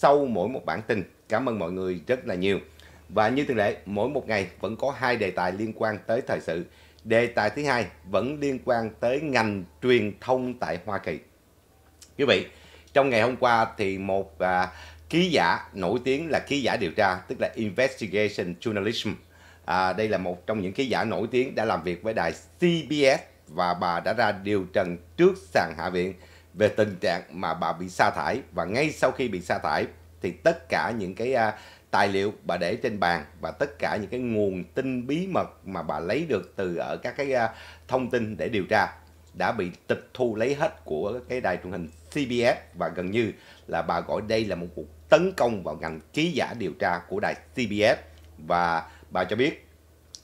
sau mỗi một bản tin. Cảm ơn mọi người rất là nhiều. Và như thường lệ, mỗi một ngày vẫn có hai đề tài liên quan tới thời sự. Đề tài thứ hai vẫn liên quan tới ngành truyền thông tại Hoa Kỳ. Quý vị, trong ngày hôm qua thì một à, ký giả nổi tiếng là ký giả điều tra, tức là investigation journalism. À, đây là một trong những ký giả nổi tiếng đã làm việc với đài CBS và bà đã ra điều trần trước sàn hạ viện về tình trạng mà bà bị sa thải và ngay sau khi bị sa thải thì tất cả những cái uh, tài liệu bà để trên bàn và tất cả những cái nguồn tin bí mật mà bà lấy được từ ở các cái uh, thông tin để điều tra đã bị tịch thu lấy hết của cái đài truyền hình CBS và gần như là bà gọi đây là một cuộc tấn công vào ngành ký giả điều tra của đài CBS và bà cho biết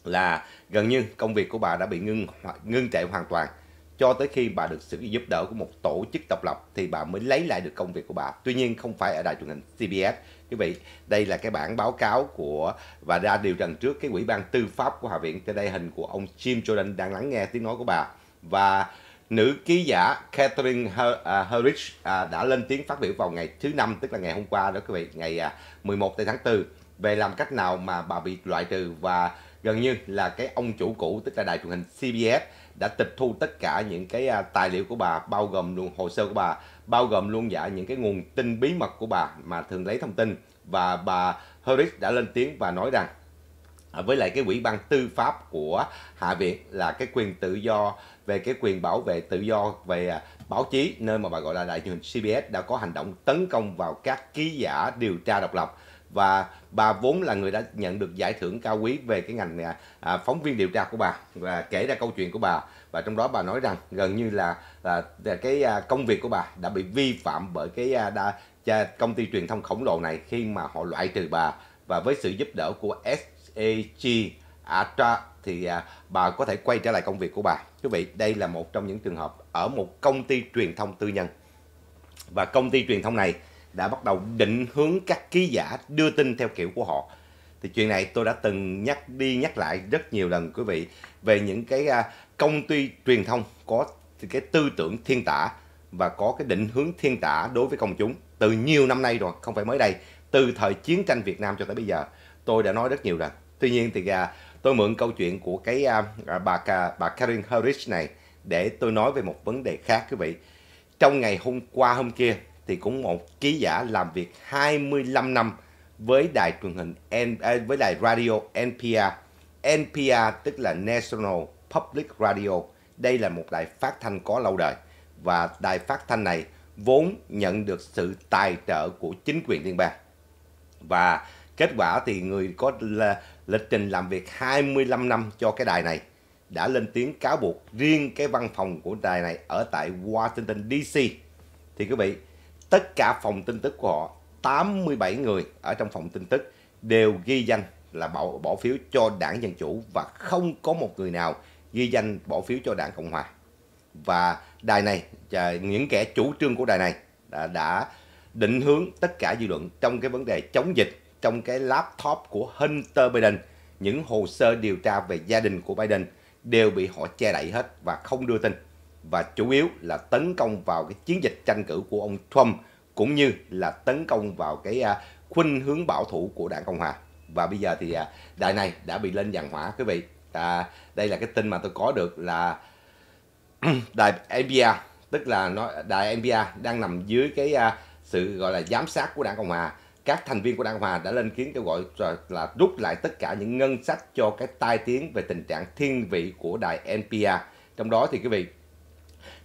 là gần như công việc của bà đã bị ngưng ngưng trệ hoàn toàn cho tới khi bà được sự giúp đỡ của một tổ chức độc lập thì bà mới lấy lại được công việc của bà. Tuy nhiên không phải ở đài truyền hình CBS. Quý vị, đây là cái bản báo cáo của và ra điều trần trước cái ủy ban tư pháp của Hạ viện. Trên đây hình của ông Jim Jordan đang lắng nghe tiếng nói của bà. Và nữ ký giả Catherine à, Herrich à, đã lên tiếng phát biểu vào ngày thứ năm tức là ngày hôm qua đó quý vị, ngày 11 à, tháng 4 về làm cách nào mà bà bị loại trừ và gần như là cái ông chủ cũ tức là đài truyền hình CBS đã tịch thu tất cả những cái à, tài liệu của bà bao gồm luôn hồ sơ của bà bao gồm luôn cả dạ những cái nguồn tin bí mật của bà mà thường lấy thông tin và bà Harris đã lên tiếng và nói rằng à, với lại cái quỹ ban tư pháp của hạ viện là cái quyền tự do về cái quyền bảo vệ tự do về à, báo chí nơi mà bà gọi là đại truyền CBS đã có hành động tấn công vào các ký giả điều tra độc lập và bà vốn là người đã nhận được giải thưởng cao quý về cái ngành à, à, phóng viên điều tra của bà và kể ra câu chuyện của bà và trong đó bà nói rằng gần như là, là cái à, công việc của bà đã bị vi phạm bởi cái à, đa, công ty truyền thông khổng lồ này khi mà họ loại trừ bà và với sự giúp đỡ của SAG Atra thì à, bà có thể quay trở lại công việc của bà. Quý vị, đây là một trong những trường hợp ở một công ty truyền thông tư nhân. Và công ty truyền thông này đã bắt đầu định hướng các ký giả đưa tin theo kiểu của họ thì chuyện này tôi đã từng nhắc đi nhắc lại rất nhiều lần quý vị về những cái à, công ty truyền thông có cái tư tưởng thiên tả và có cái định hướng thiên tả đối với công chúng từ nhiều năm nay rồi không phải mới đây từ thời chiến tranh Việt Nam cho tới bây giờ tôi đã nói rất nhiều lần tuy nhiên thì à, tôi mượn câu chuyện của cái à, à, bà bà Karin Harris này để tôi nói về một vấn đề khác quý vị trong ngày hôm qua hôm kia thì cũng một ký giả làm việc 25 năm với đài truyền hình N, à, với đài radio NPR. NPR tức là National Public Radio. Đây là một đài phát thanh có lâu đời và đài phát thanh này vốn nhận được sự tài trợ của chính quyền liên bang. Và kết quả thì người có lịch trình làm việc 25 năm cho cái đài này đã lên tiếng cáo buộc riêng cái văn phòng của đài này ở tại Washington DC. Thì quý vị, tất cả phòng tin tức của họ 87 người ở trong phòng tin tức đều ghi danh là bỏ, bỏ phiếu cho đảng Dân Chủ và không có một người nào ghi danh bỏ phiếu cho đảng Cộng Hòa. Và đài này, những kẻ chủ trương của đài này đã, đã định hướng tất cả dư luận trong cái vấn đề chống dịch, trong cái laptop của Hunter Biden, những hồ sơ điều tra về gia đình của Biden đều bị họ che đậy hết và không đưa tin và chủ yếu là tấn công vào cái chiến dịch tranh cử của ông Trump cũng như là tấn công vào cái à, khuynh hướng bảo thủ của đảng Cộng hòa. Và bây giờ thì à, đài này đã bị lên giàn hỏa quý vị. À, đây là cái tin mà tôi có được là đài NPR tức là nó đài NPR đang nằm dưới cái à, sự gọi là giám sát của đảng Cộng hòa các thành viên của Đảng Hòa đã lên kiến kêu gọi là rút lại tất cả những ngân sách cho cái tai tiếng về tình trạng thiên vị của đài NPR. Trong đó thì quý vị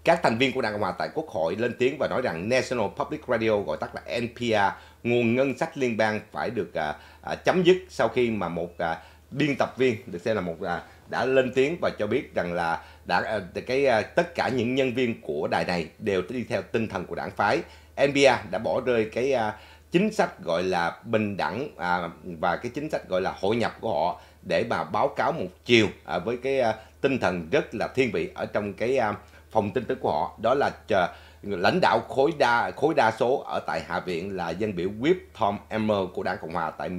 các thành viên của Đảng Cộng hòa tại Quốc hội lên tiếng và nói rằng National Public Radio gọi tắt là NPR nguồn ngân sách liên bang phải được à, à, chấm dứt sau khi mà một à, biên tập viên được xem là một à, đã lên tiếng và cho biết rằng là đã à, cái à, tất cả những nhân viên của đài này đều đi theo tinh thần của đảng phái NPR đã bỏ rơi cái à, chính sách gọi là bình đẳng à, và cái chính sách gọi là hội nhập của họ để mà báo cáo một chiều à, với cái à, tinh thần rất là thiên vị ở trong cái à, phòng tin tức của họ đó là chờ, lãnh đạo khối đa khối đa số ở tại hạ viện là dân biểu Whip Tom Emmer của đảng cộng hòa tại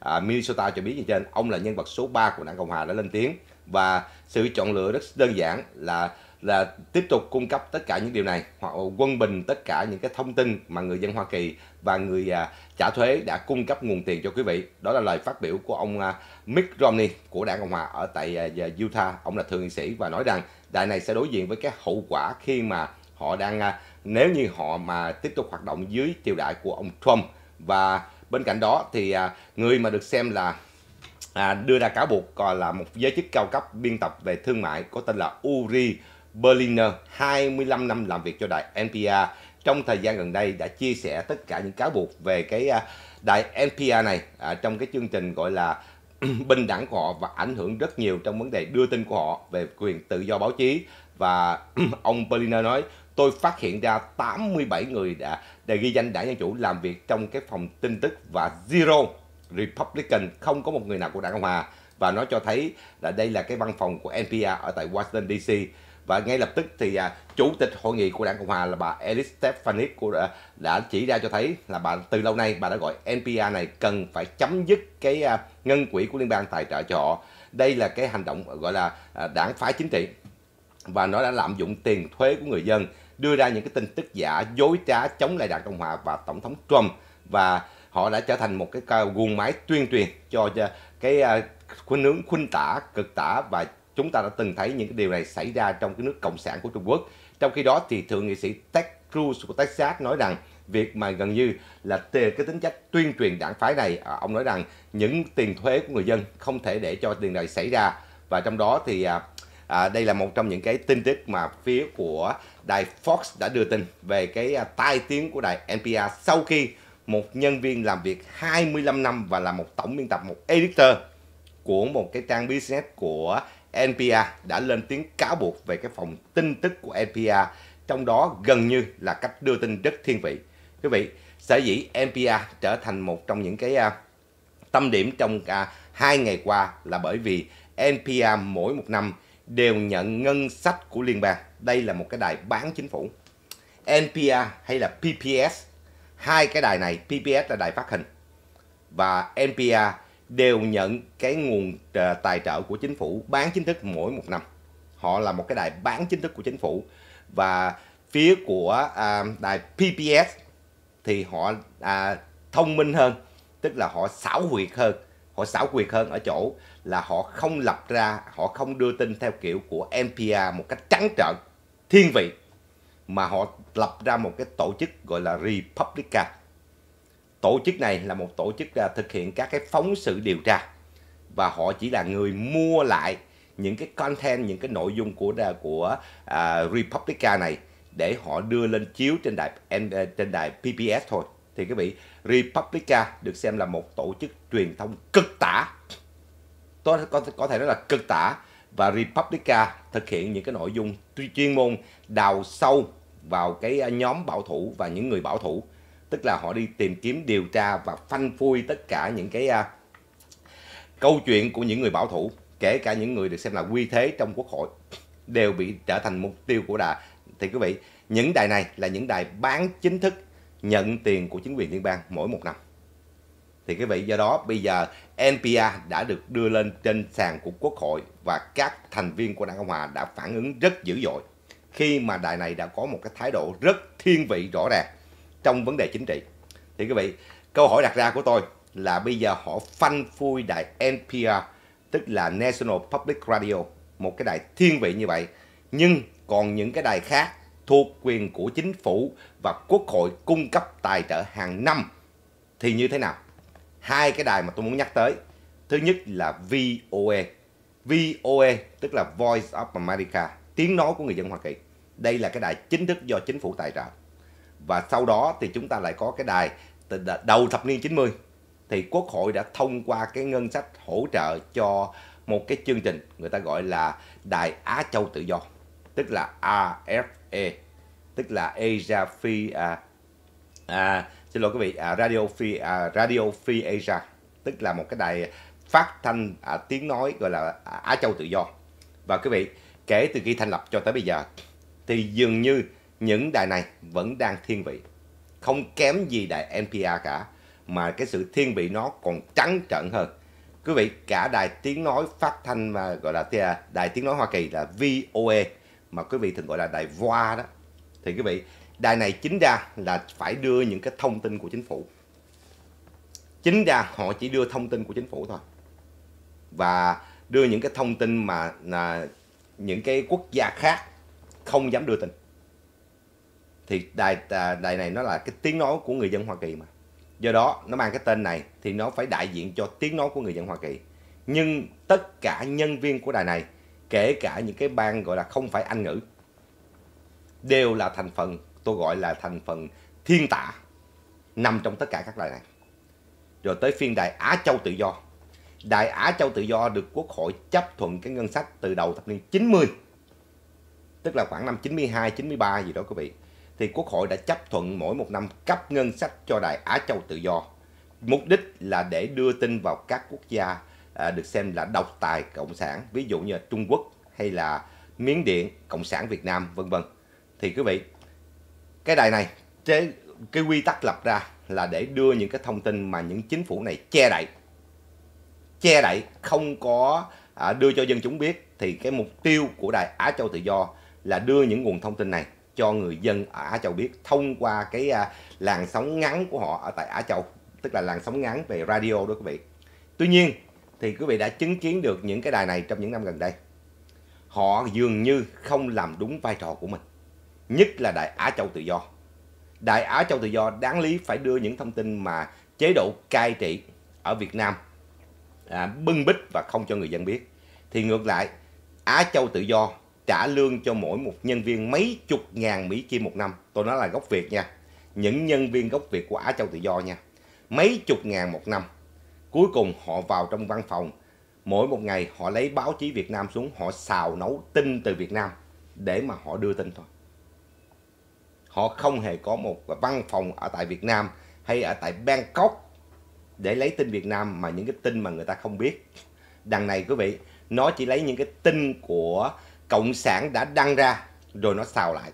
à, Minnesota cho biết như trên ông là nhân vật số 3 của đảng cộng hòa đã lên tiếng và sự chọn lựa rất đơn giản là là tiếp tục cung cấp tất cả những điều này hoặc quân bình tất cả những cái thông tin mà người dân Hoa Kỳ và người à, trả thuế đã cung cấp nguồn tiền cho quý vị đó là lời phát biểu của ông à, Mitt Romney của đảng cộng hòa ở tại à, Utah ông là thượng nghị sĩ và nói rằng đại này sẽ đối diện với cái hậu quả khi mà họ đang à, nếu như họ mà tiếp tục hoạt động dưới triều đại của ông Trump và bên cạnh đó thì à, người mà được xem là à, đưa ra cáo buộc còn là một giới chức cao cấp biên tập về thương mại có tên là Uri Berliner 25 năm làm việc cho đài NPR trong thời gian gần đây đã chia sẻ tất cả những cáo buộc về cái đài NPR này trong cái chương trình gọi là bình đẳng của họ và ảnh hưởng rất nhiều trong vấn đề đưa tin của họ về quyền tự do báo chí và ông Berliner nói tôi phát hiện ra 87 người đã, đã ghi danh đảng Dân Chủ làm việc trong cái phòng tin tức và Zero Republican không có một người nào của đảng Cộng Hòa và nó cho thấy là đây là cái văn phòng của NPR ở tại Washington DC và ngay lập tức thì à, chủ tịch hội nghị của đảng cộng hòa là bà Elise Stefanik của à, đã, chỉ ra cho thấy là bà từ lâu nay bà đã gọi NPR này cần phải chấm dứt cái à, ngân quỹ của liên bang tài trợ cho họ đây là cái hành động gọi là đảng phái chính trị và nó đã lạm dụng tiền thuế của người dân đưa ra những cái tin tức giả dối trá chống lại đảng cộng hòa và tổng thống Trump và họ đã trở thành một cái guồng máy tuyên truyền cho cái khuynh hướng khuynh tả cực tả và chúng ta đã từng thấy những cái điều này xảy ra trong cái nước cộng sản của Trung Quốc. Trong khi đó thì thượng nghị sĩ Ted Cruz của Texas nói rằng việc mà gần như là tề cái tính chất tuyên truyền đảng phái này, à, ông nói rằng những tiền thuế của người dân không thể để cho tiền này xảy ra và trong đó thì à, à, đây là một trong những cái tin tức mà phía của đài Fox đã đưa tin về cái à, tai tiếng của đài NPR sau khi một nhân viên làm việc 25 năm và là một tổng biên tập, một editor của một cái trang business của NPR đã lên tiếng cáo buộc về cái phòng tin tức của NPR, trong đó gần như là cách đưa tin rất thiên vị. Quý vị, sở dĩ NPR trở thành một trong những cái uh, tâm điểm trong uh, hai ngày qua là bởi vì NPR mỗi một năm đều nhận ngân sách của liên bang. Đây là một cái đài bán chính phủ. NPR hay là PPS, hai cái đài này, PPS là đài phát hình và NPR đều nhận cái nguồn ờ, tài trợ của chính phủ bán chính thức mỗi một năm họ là một cái đài bán chính thức của chính phủ và phía của à, đài PPS thì họ à, thông minh hơn tức là họ xảo quyệt hơn họ xảo quyệt hơn ở chỗ là họ không lập ra họ không đưa tin theo kiểu của NPR một cách trắng trợn thiên vị mà họ lập ra một cái tổ chức gọi là Republica tổ chức này là một tổ chức à, thực hiện các cái phóng sự điều tra và họ chỉ là người mua lại những cái content những cái nội dung của à, của uh, Republica này để họ đưa lên chiếu trên đài trên đài PBS thôi thì quý vị Republica được xem là một tổ chức truyền thông cực tả tôi có có thể nói là cực tả và Republica thực hiện những cái nội dung chuyên môn đào sâu vào cái nhóm bảo thủ và những người bảo thủ tức là họ đi tìm kiếm điều tra và phanh phui tất cả những cái uh, câu chuyện của những người bảo thủ kể cả những người được xem là quy thế trong quốc hội đều bị trở thành mục tiêu của đà thì quý vị những đài này là những đài bán chính thức nhận tiền của chính quyền liên bang mỗi một năm thì quý vị do đó bây giờ NPA đã được đưa lên trên sàn của quốc hội và các thành viên của đảng cộng hòa đã phản ứng rất dữ dội khi mà đài này đã có một cái thái độ rất thiên vị rõ ràng trong vấn đề chính trị thì quý vị câu hỏi đặt ra của tôi là bây giờ họ phanh phui đài NPR tức là National Public Radio một cái đài thiên vị như vậy nhưng còn những cái đài khác thuộc quyền của chính phủ và quốc hội cung cấp tài trợ hàng năm thì như thế nào hai cái đài mà tôi muốn nhắc tới thứ nhất là VOA VOA tức là Voice of America tiếng nói của người dân Hoa Kỳ đây là cái đài chính thức do chính phủ tài trợ và sau đó thì chúng ta lại có cái đài đầu thập niên 90 thì quốc hội đã thông qua cái ngân sách hỗ trợ cho một cái chương trình người ta gọi là đài Á Châu tự do tức là AFE tức là Asia Free à, à, xin lỗi quý vị à, Radio Free à, Radio Free Asia tức là một cái đài phát thanh à, tiếng nói gọi là Á Châu tự do và quý vị kể từ khi thành lập cho tới bây giờ thì dường như những đài này vẫn đang thiên vị. Không kém gì đài NPR cả, mà cái sự thiên vị nó còn trắng trợn hơn. Quý vị, cả đài tiếng nói phát thanh mà gọi là đài tiếng nói Hoa Kỳ là VOA, e, mà quý vị thường gọi là đài VOA đó. Thì quý vị, đài này chính ra là phải đưa những cái thông tin của chính phủ. Chính ra họ chỉ đưa thông tin của chính phủ thôi. Và đưa những cái thông tin mà là những cái quốc gia khác không dám đưa tin thì đài à, đài này nó là cái tiếng nói của người dân Hoa Kỳ mà do đó nó mang cái tên này thì nó phải đại diện cho tiếng nói của người dân Hoa Kỳ nhưng tất cả nhân viên của đài này kể cả những cái bang gọi là không phải Anh ngữ đều là thành phần tôi gọi là thành phần thiên tạ nằm trong tất cả các đài này rồi tới phiên đài Á Châu Tự Do Đài Á Châu Tự Do được Quốc hội chấp thuận cái ngân sách từ đầu thập niên 90 tức là khoảng năm 92, 93 gì đó quý vị thì Quốc hội đã chấp thuận mỗi một năm cấp ngân sách cho Đài Á Châu Tự Do. Mục đích là để đưa tin vào các quốc gia à, được xem là độc tài cộng sản, ví dụ như Trung Quốc hay là Miến Điện, Cộng sản Việt Nam vân vân. Thì quý vị, cái đài này cái, cái quy tắc lập ra là để đưa những cái thông tin mà những chính phủ này che đậy che đậy không có à, đưa cho dân chúng biết thì cái mục tiêu của đài Á Châu Tự Do là đưa những nguồn thông tin này cho người dân ở Á Châu biết thông qua cái à, làn sóng ngắn của họ ở tại Á Châu tức là làn sóng ngắn về radio đó quý vị tuy nhiên thì quý vị đã chứng kiến được những cái đài này trong những năm gần đây họ dường như không làm đúng vai trò của mình nhất là đài Á Châu Tự Do đài Á Châu Tự Do đáng lý phải đưa những thông tin mà chế độ cai trị ở Việt Nam à, bưng bít và không cho người dân biết thì ngược lại Á Châu Tự Do trả lương cho mỗi một nhân viên mấy chục ngàn Mỹ Kim một năm. Tôi nói là gốc Việt nha. Những nhân viên gốc Việt của Á Châu Tự Do nha. Mấy chục ngàn một năm. Cuối cùng họ vào trong văn phòng. Mỗi một ngày họ lấy báo chí Việt Nam xuống. Họ xào nấu tin từ Việt Nam để mà họ đưa tin thôi. Họ không hề có một văn phòng ở tại Việt Nam hay ở tại Bangkok để lấy tin Việt Nam mà những cái tin mà người ta không biết. Đằng này quý vị, nó chỉ lấy những cái tin của Cộng sản đã đăng ra rồi nó xào lại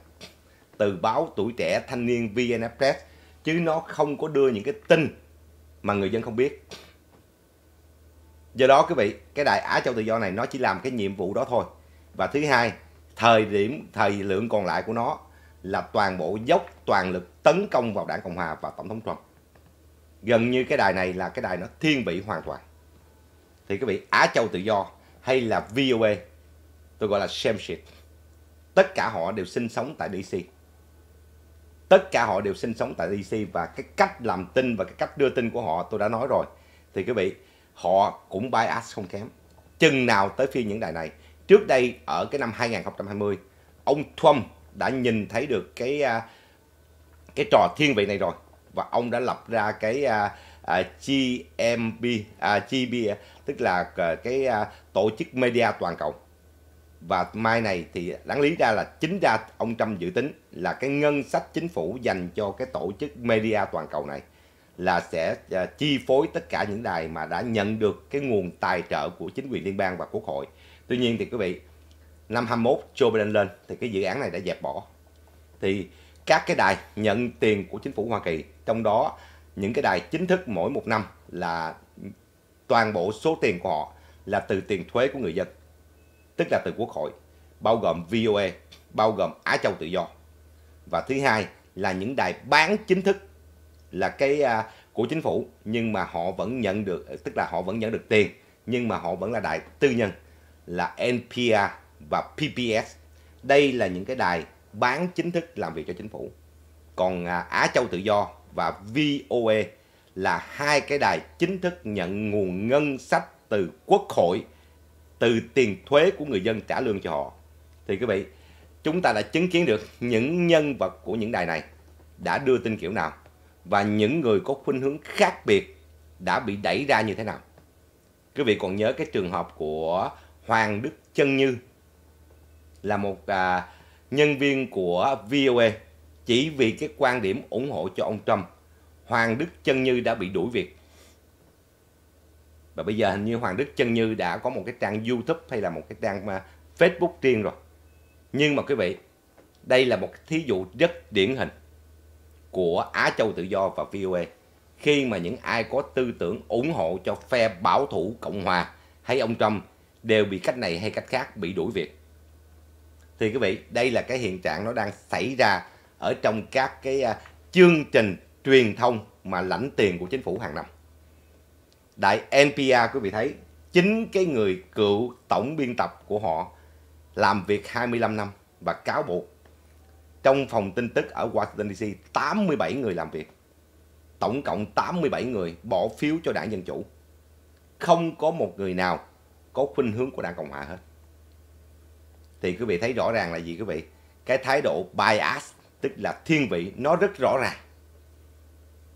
từ báo tuổi trẻ thanh niên VN Express chứ nó không có đưa những cái tin mà người dân không biết. Do đó quý vị, cái đại Á Châu Tự Do này nó chỉ làm cái nhiệm vụ đó thôi. Và thứ hai, thời điểm thời lượng còn lại của nó là toàn bộ dốc toàn lực tấn công vào đảng Cộng Hòa và Tổng thống Trump. Gần như cái đài này là cái đài nó thiên vị hoàn toàn. Thì quý vị, Á Châu Tự Do hay là VOA tôi gọi là Shemshit. Tất cả họ đều sinh sống tại DC. Tất cả họ đều sinh sống tại DC và cái cách làm tin và cái cách đưa tin của họ tôi đã nói rồi. Thì quý vị, họ cũng bias không kém. Chừng nào tới phiên những đài này. Trước đây ở cái năm 2020, ông Trump đã nhìn thấy được cái à, cái trò thiên vị này rồi và ông đã lập ra cái uh, à, à, GMB, uh, GB, tức là cái uh, tổ chức media toàn cầu và mai này thì đáng lý ra là chính ra ông Trump dự tính là cái ngân sách chính phủ dành cho cái tổ chức media toàn cầu này là sẽ ờ, chi phối tất cả những đài mà đã nhận được cái nguồn tài trợ của chính quyền liên bang và quốc hội. Tuy nhiên thì quý vị, năm 21 Joe Biden lên thì cái dự án này đã dẹp bỏ. Thì các cái đài nhận tiền của chính phủ Hoa Kỳ, trong đó những cái đài chính thức mỗi một năm là toàn bộ số tiền của họ là từ tiền thuế của người dân tức là từ quốc hội, bao gồm VOA, bao gồm Á Châu Tự Do. Và thứ hai là những đài bán chính thức là cái à, của chính phủ nhưng mà họ vẫn nhận được tức là họ vẫn nhận được tiền nhưng mà họ vẫn là đài tư nhân là NPR và PBS. Đây là những cái đài bán chính thức làm việc cho chính phủ. Còn à, Á Châu Tự Do và VOA là hai cái đài chính thức nhận nguồn ngân sách từ quốc hội từ tiền thuế của người dân trả lương cho họ. Thì quý vị, chúng ta đã chứng kiến được những nhân vật của những đài này đã đưa tin kiểu nào và những người có khuynh hướng khác biệt đã bị đẩy ra như thế nào. Quý vị còn nhớ cái trường hợp của Hoàng Đức Chân Như là một à, nhân viên của VOA chỉ vì cái quan điểm ủng hộ cho ông Trump, Hoàng Đức Chân Như đã bị đuổi việc và bây giờ hình như Hoàng Đức Chân Như đã có một cái trang YouTube hay là một cái trang à, Facebook riêng rồi. Nhưng mà quý vị, đây là một thí dụ rất điển hình của Á Châu Tự Do và VOA. Khi mà những ai có tư tưởng ủng hộ cho phe bảo thủ Cộng Hòa hay ông Trump đều bị cách này hay cách khác bị đuổi việc. Thì quý vị, đây là cái hiện trạng nó đang xảy ra ở trong các cái à, chương trình truyền thông mà lãnh tiền của chính phủ hàng năm đại NPR quý vị thấy chính cái người cựu tổng biên tập của họ làm việc 25 năm và cáo buộc trong phòng tin tức ở Washington DC 87 người làm việc tổng cộng 87 người bỏ phiếu cho đảng Dân Chủ không có một người nào có khuynh hướng của đảng Cộng Hòa hết thì quý vị thấy rõ ràng là gì quý vị cái thái độ bias tức là thiên vị nó rất rõ ràng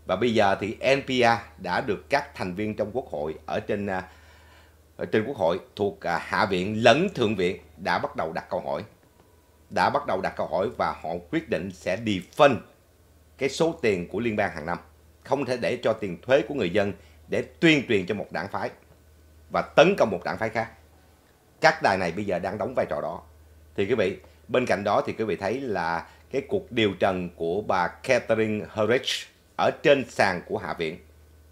và bây giờ thì NPA đã được các thành viên trong Quốc hội ở trên à, ở trên Quốc hội thuộc à, Hạ viện lẫn Thượng viện đã bắt đầu đặt câu hỏi. Đã bắt đầu đặt câu hỏi và họ quyết định sẽ đi phân cái số tiền của liên bang hàng năm. Không thể để cho tiền thuế của người dân để tuyên truyền cho một đảng phái và tấn công một đảng phái khác. Các đài này bây giờ đang đóng vai trò đó. Thì quý vị, bên cạnh đó thì quý vị thấy là cái cuộc điều trần của bà Catherine Herridge ở trên sàn của Hạ viện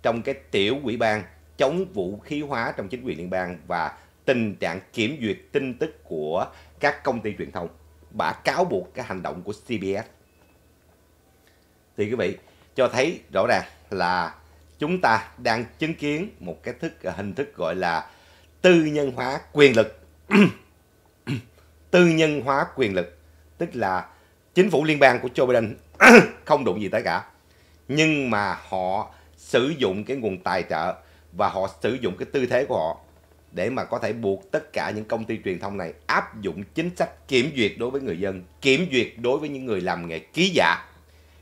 trong cái tiểu ủy ban chống vũ khí hóa trong chính quyền liên bang và tình trạng kiểm duyệt tin tức của các công ty truyền thông. bả cáo buộc cái hành động của CBS. Thì quý vị cho thấy rõ ràng là chúng ta đang chứng kiến một cái thức hình thức gọi là tư nhân hóa quyền lực. tư nhân hóa quyền lực, tức là chính phủ liên bang của Joe Biden không đụng gì tới cả nhưng mà họ sử dụng cái nguồn tài trợ và họ sử dụng cái tư thế của họ để mà có thể buộc tất cả những công ty truyền thông này áp dụng chính sách kiểm duyệt đối với người dân, kiểm duyệt đối với những người làm nghề ký giả.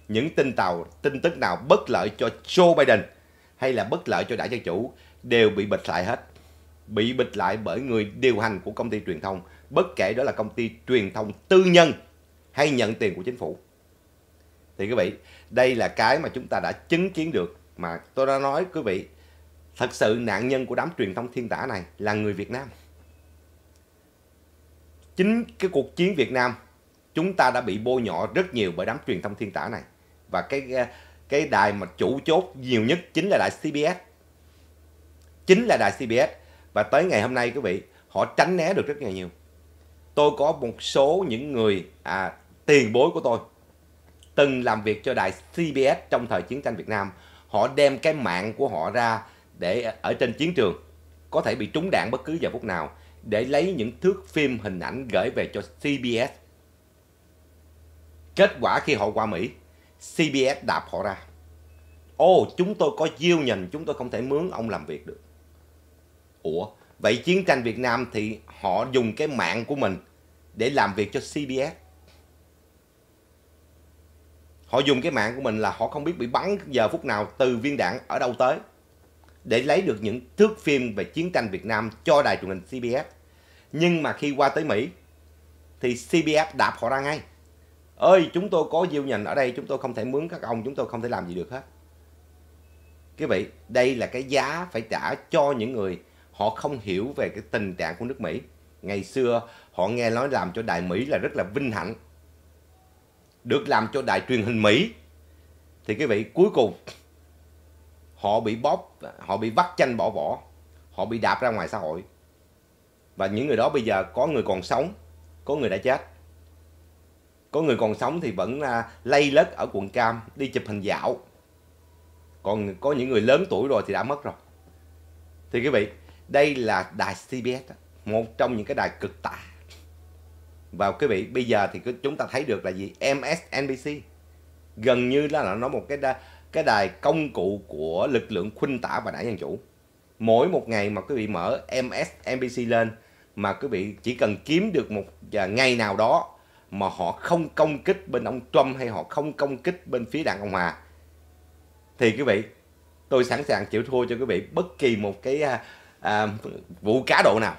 Những tin tàu, tin tức nào bất lợi cho Joe Biden hay là bất lợi cho đại gia chủ đều bị bịch lại hết. Bị bịch lại bởi người điều hành của công ty truyền thông, bất kể đó là công ty truyền thông tư nhân hay nhận tiền của chính phủ thì quý vị đây là cái mà chúng ta đã chứng kiến được mà tôi đã nói quý vị thật sự nạn nhân của đám truyền thông thiên tả này là người Việt Nam chính cái cuộc chiến Việt Nam chúng ta đã bị bôi nhọ rất nhiều bởi đám truyền thông thiên tả này và cái ờ, cái đài mà chủ chốt nhiều nhất chính là đài CBS chính là đài CBS và tới ngày hôm nay quý vị họ tránh né được rất nhiều tôi có một số những người à, tiền bối của tôi từng làm việc cho đài CBS trong thời chiến tranh Việt Nam. Họ đem cái mạng của họ ra để ở trên chiến trường, có thể bị trúng đạn bất cứ giờ phút nào, để lấy những thước phim hình ảnh gửi về cho CBS. Kết quả khi họ qua Mỹ, CBS đạp họ ra. Ô, chúng tôi có diêu nhìn, chúng tôi không thể mướn ông làm việc được. Ủa, vậy chiến tranh Việt Nam thì họ dùng cái mạng của mình để làm việc cho CBS họ dùng cái mạng của mình là họ không biết bị bắn giờ phút nào từ viên đạn ở đâu tới để lấy được những thước phim về chiến tranh Việt Nam cho đài truyền hình CBS. Nhưng mà khi qua tới Mỹ thì CBS đạp họ ra ngay. Ơi, chúng tôi có diêu nhìn ở đây, chúng tôi không thể mướn các ông, chúng tôi không thể làm gì được hết. Quý vị, đây là cái giá phải trả cho những người họ không hiểu về cái tình trạng của nước Mỹ. Ngày xưa họ nghe nói làm cho đài Mỹ là rất là vinh hạnh được làm cho đài truyền hình Mỹ thì quý vị cuối cùng họ bị bóp họ bị vắt chanh bỏ vỏ họ bị đạp ra ngoài xã hội và những người đó bây giờ có người còn sống có người đã chết có người còn sống thì vẫn à, lay lất ở quận cam đi chụp hình dạo còn có những người lớn tuổi rồi thì đã mất rồi thì quý vị đây là đài CBS một trong những cái đài cực tả và quý vị bây giờ thì chúng ta thấy được là gì MSNBC gần như là, nó một cái đa, cái đài công cụ của lực lượng khuynh tả và đảng dân chủ mỗi một ngày mà quý vị mở MSNBC lên mà quý vị chỉ cần kiếm được một à, ngày nào đó mà họ không công kích bên ông Trump hay họ không công kích bên phía đảng Cộng Hòa thì quý vị tôi sẵn sàng chịu thua cho quý vị bất kỳ một cái à, à vụ cá độ nào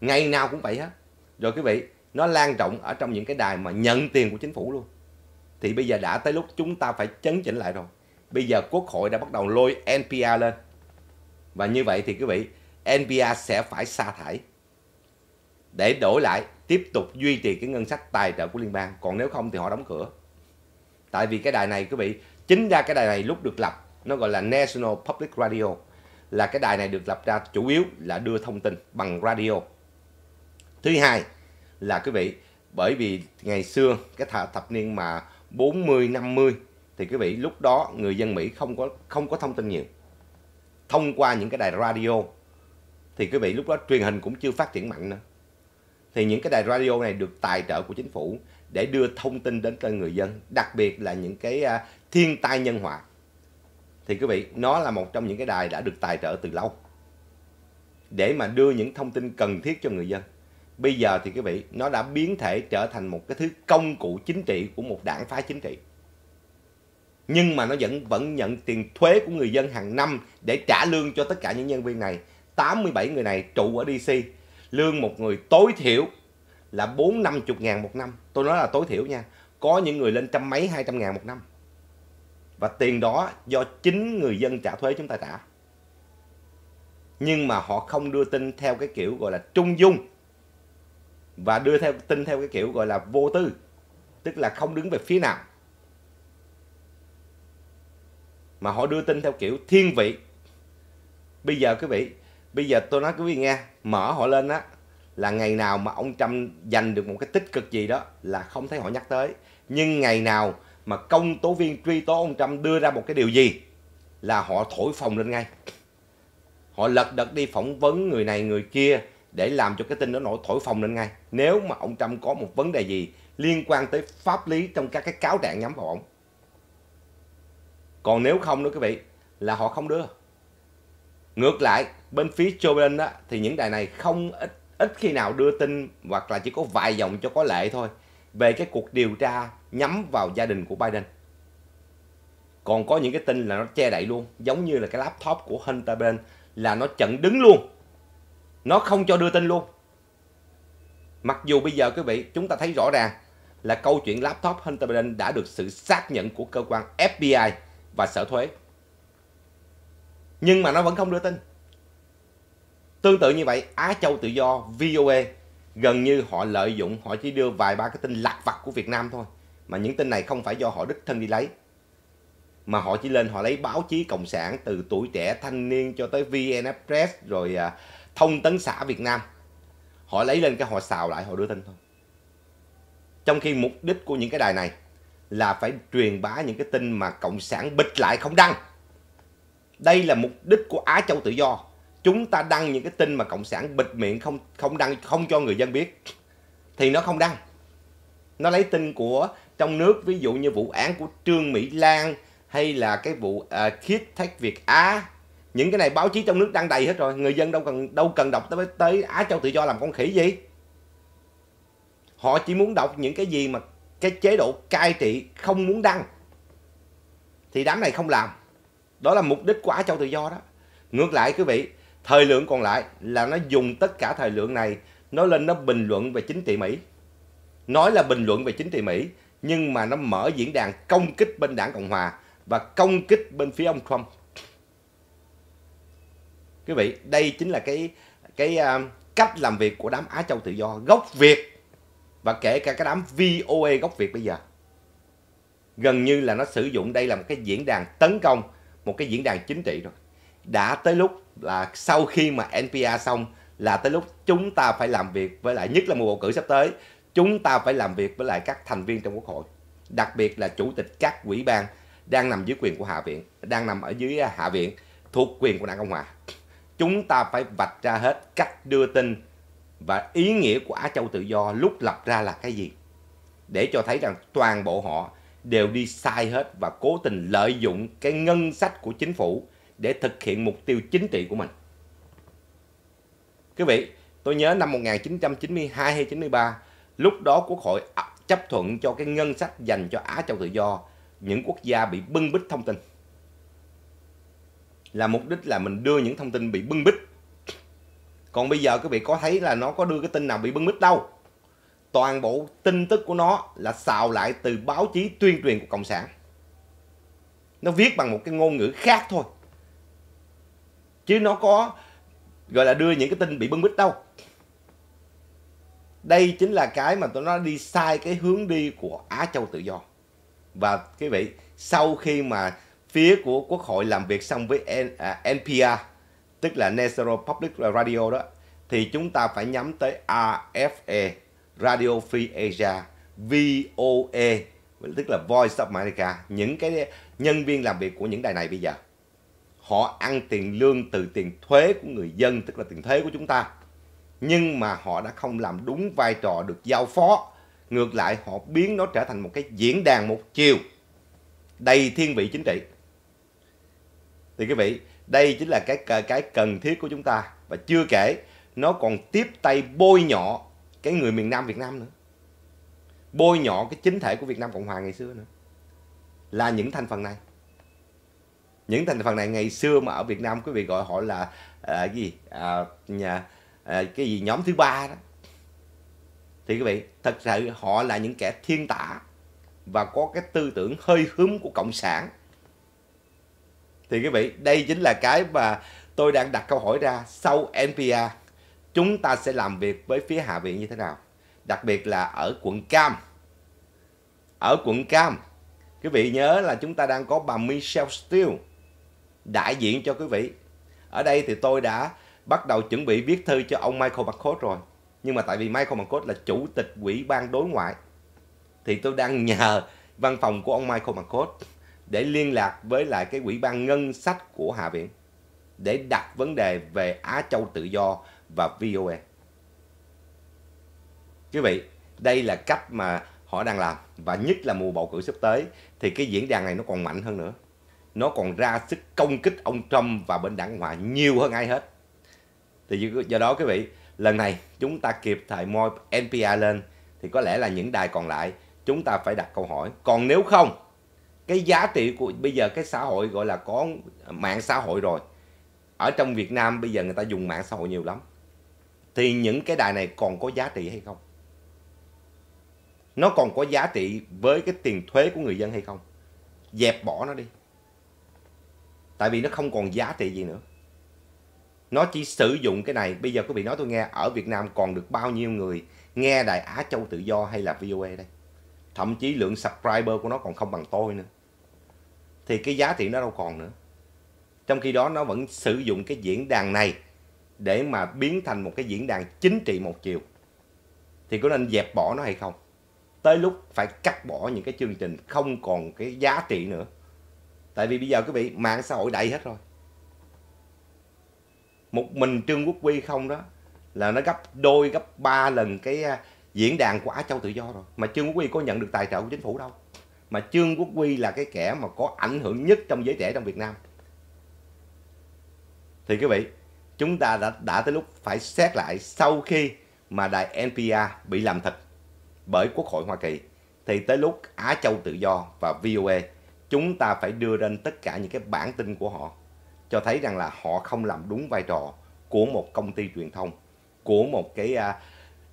ngày nào cũng vậy hết rồi quý vị nó lan rộng ở trong những cái đài mà nhận tiền của chính phủ luôn thì bây giờ đã tới lúc chúng ta phải chấn chỉnh lại rồi bây giờ quốc hội đã bắt đầu lôi NPR lên và như vậy thì quý vị NPR sẽ phải sa thải để đổi lại tiếp tục duy trì cái ngân sách tài trợ của liên bang còn nếu không thì họ đóng cửa tại vì cái đài này quý vị chính ra cái đài này lúc được lập nó gọi là National Public Radio là cái đài này được lập ra chủ yếu là đưa thông tin bằng radio thứ hai là quý vị bởi vì ngày xưa cái thập niên mà 40 50 thì quý vị lúc đó người dân Mỹ không có không có thông tin nhiều. Thông qua những cái đài radio thì quý vị lúc đó truyền hình cũng chưa phát triển mạnh nữa. Thì những cái đài radio này được tài trợ của chính phủ để đưa thông tin đến cho người dân, đặc biệt là những cái à, thiên tai nhân họa. Thì quý vị, nó là một trong những cái đài đã được tài trợ từ lâu để mà đưa những thông tin cần thiết cho người dân. Bây giờ thì quý vị, nó đã biến thể trở thành một cái thứ công cụ chính trị của một đảng phái chính trị. Nhưng mà nó vẫn vẫn nhận tiền thuế của người dân hàng năm để trả lương cho tất cả những nhân viên này. 87 người này trụ ở DC, lương một người tối thiểu là 450 ngàn một năm. Tôi nói là tối thiểu nha. Có những người lên trăm mấy, hai trăm ngàn một năm. Và tiền đó do chính người dân trả thuế chúng ta trả. Nhưng mà họ không đưa tin theo cái kiểu gọi là trung dung và đưa theo tin theo cái kiểu gọi là vô tư tức là không đứng về phía nào mà họ đưa tin theo kiểu thiên vị bây giờ quý vị bây giờ tôi nói quý vị nghe mở họ lên á là ngày nào mà ông Trump giành được một cái tích cực gì đó là không thấy họ nhắc tới nhưng ngày nào mà công tố viên truy tố ông Trump đưa ra một cái điều gì là họ thổi phòng lên ngay họ lật đật đi phỏng vấn người này người kia để làm cho cái tin đó nổi thổi phồng lên ngay nếu mà ông Trump có một vấn đề gì liên quan tới pháp lý trong các cái cáo trạng nhắm vào ông. Còn nếu không nữa quý vị là họ không đưa. Ngược lại, bên phía Joe Biden đó, thì những đài này không ít ít khi nào đưa tin hoặc là chỉ có vài dòng cho có lệ thôi về cái cuộc điều tra nhắm vào gia đình của Biden. Còn có những cái tin là nó che đậy luôn, giống như là cái laptop của Hunter Biden là nó chặn đứng luôn nó không cho đưa tin luôn. Mặc dù bây giờ quý vị chúng ta thấy rõ ràng là câu chuyện laptop Hunter Biden đã được sự xác nhận của cơ quan FBI và sở thuế. Nhưng mà nó vẫn không đưa tin. Tương tự như vậy, Á Châu Tự Do, VOA gần như họ lợi dụng, họ chỉ đưa vài ba cái tin lạc vặt của Việt Nam thôi. Mà những tin này không phải do họ đích thân đi lấy. Mà họ chỉ lên họ lấy báo chí Cộng sản từ tuổi trẻ thanh niên cho tới VN Express rồi... Uh, thông tấn xã Việt Nam họ lấy lên cái họ xào lại họ đưa tin thôi trong khi mục đích của những cái đài này là phải truyền bá những cái tin mà cộng sản bịch lại không đăng đây là mục đích của Á Châu tự do chúng ta đăng những cái tin mà cộng sản bịch miệng không không đăng không cho người dân biết thì nó không đăng nó lấy tin của trong nước ví dụ như vụ án của Trương Mỹ Lan hay là cái vụ uh, à, khiết thách Việt Á những cái này báo chí trong nước đăng đầy hết rồi người dân đâu cần đâu cần đọc tới tới á châu tự do làm con khỉ gì họ chỉ muốn đọc những cái gì mà cái chế độ cai trị không muốn đăng thì đám này không làm đó là mục đích của á châu tự do đó ngược lại quý vị thời lượng còn lại là nó dùng tất cả thời lượng này nó lên nó bình luận về chính trị mỹ nói là bình luận về chính trị mỹ nhưng mà nó mở diễn đàn công kích bên đảng cộng hòa và công kích bên phía ông trump quý vị đây chính là cái cái à, cách làm việc của đám Á Châu tự do gốc Việt và kể cả cái đám VOA gốc Việt bây giờ gần như là nó sử dụng đây là một cái diễn đàn tấn công một cái diễn đàn chính trị rồi đã tới lúc là sau khi mà NPA xong là tới lúc chúng ta phải làm việc với lại nhất là mùa bầu cử sắp tới chúng ta phải làm việc với lại các thành viên trong quốc hội đặc biệt là chủ tịch các quỹ ban đang nằm dưới quyền của hạ viện đang nằm ở dưới à, hạ viện thuộc quyền của đảng cộng hòa chúng ta phải vạch ra hết cách đưa tin và ý nghĩa của Á Châu Tự Do lúc lập ra là cái gì. Để cho thấy rằng toàn bộ họ đều đi sai hết và cố tình lợi dụng cái ngân sách của chính phủ để thực hiện mục tiêu chính trị của mình. Quý vị, tôi nhớ năm 1992 hay 93, lúc đó Quốc hội chấp thuận cho cái ngân sách dành cho Á Châu Tự Do, những quốc gia bị bưng bít thông tin là mục đích là mình đưa những thông tin bị bưng bít còn bây giờ quý vị có thấy là nó có đưa cái tin nào bị bưng bít đâu toàn bộ tin tức của nó là xào lại từ báo chí tuyên truyền của cộng sản nó viết bằng một cái ngôn ngữ khác thôi chứ nó có gọi là đưa những cái tin bị bưng bít đâu đây chính là cái mà tôi nó đi sai cái hướng đi của Á Châu tự do và quý vị sau khi mà phía của Quốc hội làm việc xong với N, à, NPR, tức là National Public Radio đó, thì chúng ta phải nhắm tới RFA, Radio Free Asia, VOA, tức là Voice of America, những cái nhân viên làm việc của những đài này bây giờ. Họ ăn tiền lương từ tiền thuế của người dân, tức là tiền thuế của chúng ta. Nhưng mà họ đã không làm đúng vai trò được giao phó. Ngược lại, họ biến nó trở thành một cái diễn đàn một chiều đầy thiên vị chính trị thì quý vị đây chính là cái cái cần thiết của chúng ta và chưa kể nó còn tiếp tay bôi nhọ cái người miền Nam Việt Nam nữa bôi nhọ cái chính thể của Việt Nam Cộng Hòa ngày xưa nữa là những thành phần này những thành phần này ngày xưa mà ở Việt Nam quý vị gọi họ là à, gì à, nhà à, cái gì nhóm thứ ba đó thì quý vị thật sự họ là những kẻ thiên tả và có cái tư tưởng hơi hướng của cộng sản thì quý vị đây chính là cái mà tôi đang đặt câu hỏi ra sau NPA chúng ta sẽ làm việc với phía hạ viện như thế nào đặc biệt là ở quận Cam ở quận Cam quý vị nhớ là chúng ta đang có bà Michelle Steele đại diện cho quý vị ở đây thì tôi đã bắt đầu chuẩn bị viết thư cho ông Michael McCord rồi nhưng mà tại vì Michael McCord là chủ tịch ủy ban đối ngoại thì tôi đang nhờ văn phòng của ông Michael McCord để liên lạc với lại cái quỹ ban ngân sách của Hạ viện để đặt vấn đề về Á Châu tự do và VOA. Quý vị, đây là cách mà họ đang làm và nhất là mùa bầu cử sắp tới thì cái diễn đàn này nó còn mạnh hơn nữa. Nó còn ra sức công kích ông Trump và bên đảng Hòa nhiều hơn ai hết. Thì do đó quý vị, lần này chúng ta kịp thời moi NPR lên thì có lẽ là những đài còn lại chúng ta phải đặt câu hỏi. Còn nếu không cái giá trị của bây giờ cái xã hội gọi là có mạng xã hội rồi ở trong Việt Nam bây giờ người ta dùng mạng xã hội nhiều lắm thì những cái đài này còn có giá trị hay không nó còn có giá trị với cái tiền thuế của người dân hay không dẹp bỏ nó đi tại vì nó không còn giá trị gì nữa nó chỉ sử dụng cái này bây giờ quý vị nói tôi nghe ở Việt Nam còn được bao nhiêu người nghe đài Á Châu Tự Do hay là VOA đây thậm chí lượng subscriber của nó còn không bằng tôi nữa thì cái giá trị nó đâu còn nữa trong khi đó nó vẫn sử dụng cái diễn đàn này để mà biến thành một cái diễn đàn chính trị một chiều thì có nên dẹp bỏ nó hay không tới lúc phải cắt bỏ những cái chương trình không còn cái giá trị nữa tại vì bây giờ quý vị mạng xã hội đầy hết rồi một mình trương quốc quy không đó là nó gấp đôi gấp ba lần cái à, diễn đàn của á châu tự do rồi mà trương quốc quy có nhận được tài trợ của chính phủ đâu mà Trương Quốc Huy là cái kẻ mà có ảnh hưởng nhất trong giới trẻ trong Việt Nam. Thì quý vị, chúng ta đã, đã tới lúc phải xét lại sau khi mà đài NPR bị làm thật bởi Quốc hội Hoa Kỳ thì tới lúc Á Châu Tự Do và VOA chúng ta phải đưa lên tất cả những cái bản tin của họ cho thấy rằng là họ không làm đúng vai trò của một công ty truyền thông của một cái uh,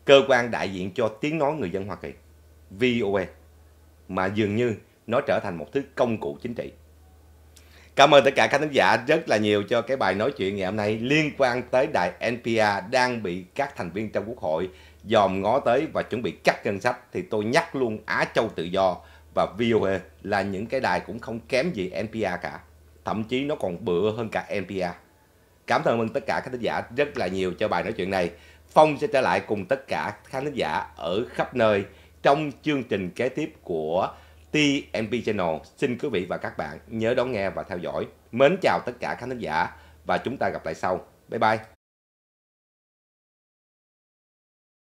cơ quan đại diện cho tiếng nói người dân Hoa Kỳ VOA mà dường như nó trở thành một thứ công cụ chính trị. Cảm ơn tất cả các khán giả rất là nhiều cho cái bài nói chuyện ngày hôm nay liên quan tới đài NPR đang bị các thành viên trong quốc hội dòm ngó tới và chuẩn bị cắt ngân sách thì tôi nhắc luôn Á Châu Tự Do và VOA là những cái đài cũng không kém gì NPR cả. Thậm chí nó còn bựa hơn cả NPR. Cảm ơn tất cả các khán giả rất là nhiều cho bài nói chuyện này. Phong sẽ trở lại cùng tất cả khán giả ở khắp nơi trong chương trình kế tiếp của TMP Channel. Xin quý vị và các bạn nhớ đón nghe và theo dõi. Mến chào tất cả khán giả và chúng ta gặp lại sau. Bye bye.